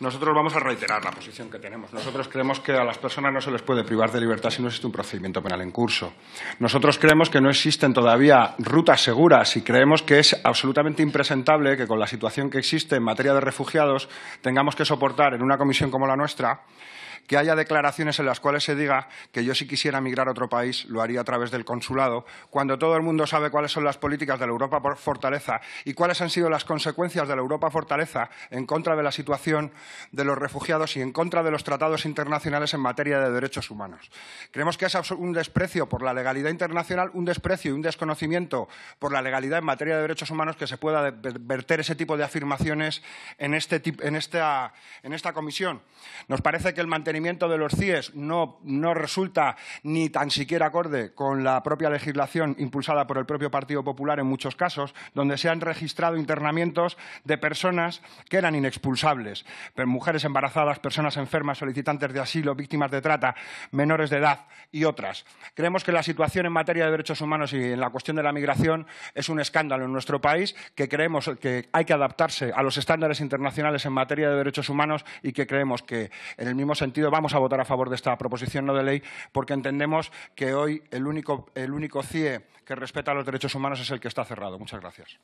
Nosotros vamos a reiterar la posición que tenemos. Nosotros creemos que a las personas no se les puede privar de libertad si no existe un procedimiento penal en curso. Nosotros creemos que no existen todavía rutas seguras y creemos que es absolutamente impresentable que con la situación que existe en materia de refugiados tengamos que soportar en una comisión como la nuestra que haya declaraciones en las cuales se diga que yo si quisiera migrar a otro país lo haría a través del consulado, cuando todo el mundo sabe cuáles son las políticas de la Europa Fortaleza y cuáles han sido las consecuencias de la Europa Fortaleza en contra de la situación de los refugiados y en contra de los tratados internacionales en materia de derechos humanos. Creemos que es un desprecio por la legalidad internacional, un desprecio y un desconocimiento por la legalidad en materia de derechos humanos que se pueda verter ese tipo de afirmaciones en, este, en, esta, en esta comisión. Nos parece que el el mantenimiento de los CIES no, no resulta ni tan siquiera acorde con la propia legislación impulsada por el propio Partido Popular en muchos casos, donde se han registrado internamientos de personas que eran inexpulsables, mujeres embarazadas, personas enfermas, solicitantes de asilo, víctimas de trata, menores de edad y otras. Creemos que la situación en materia de derechos humanos y en la cuestión de la migración es un escándalo en nuestro país que creemos que hay que adaptarse a los estándares internacionales en materia de derechos humanos y que creemos que en el mismo sentido vamos a votar a favor de esta proposición no de ley porque entendemos que hoy el único, el único CIE que respeta los derechos humanos es el que está cerrado. Muchas gracias.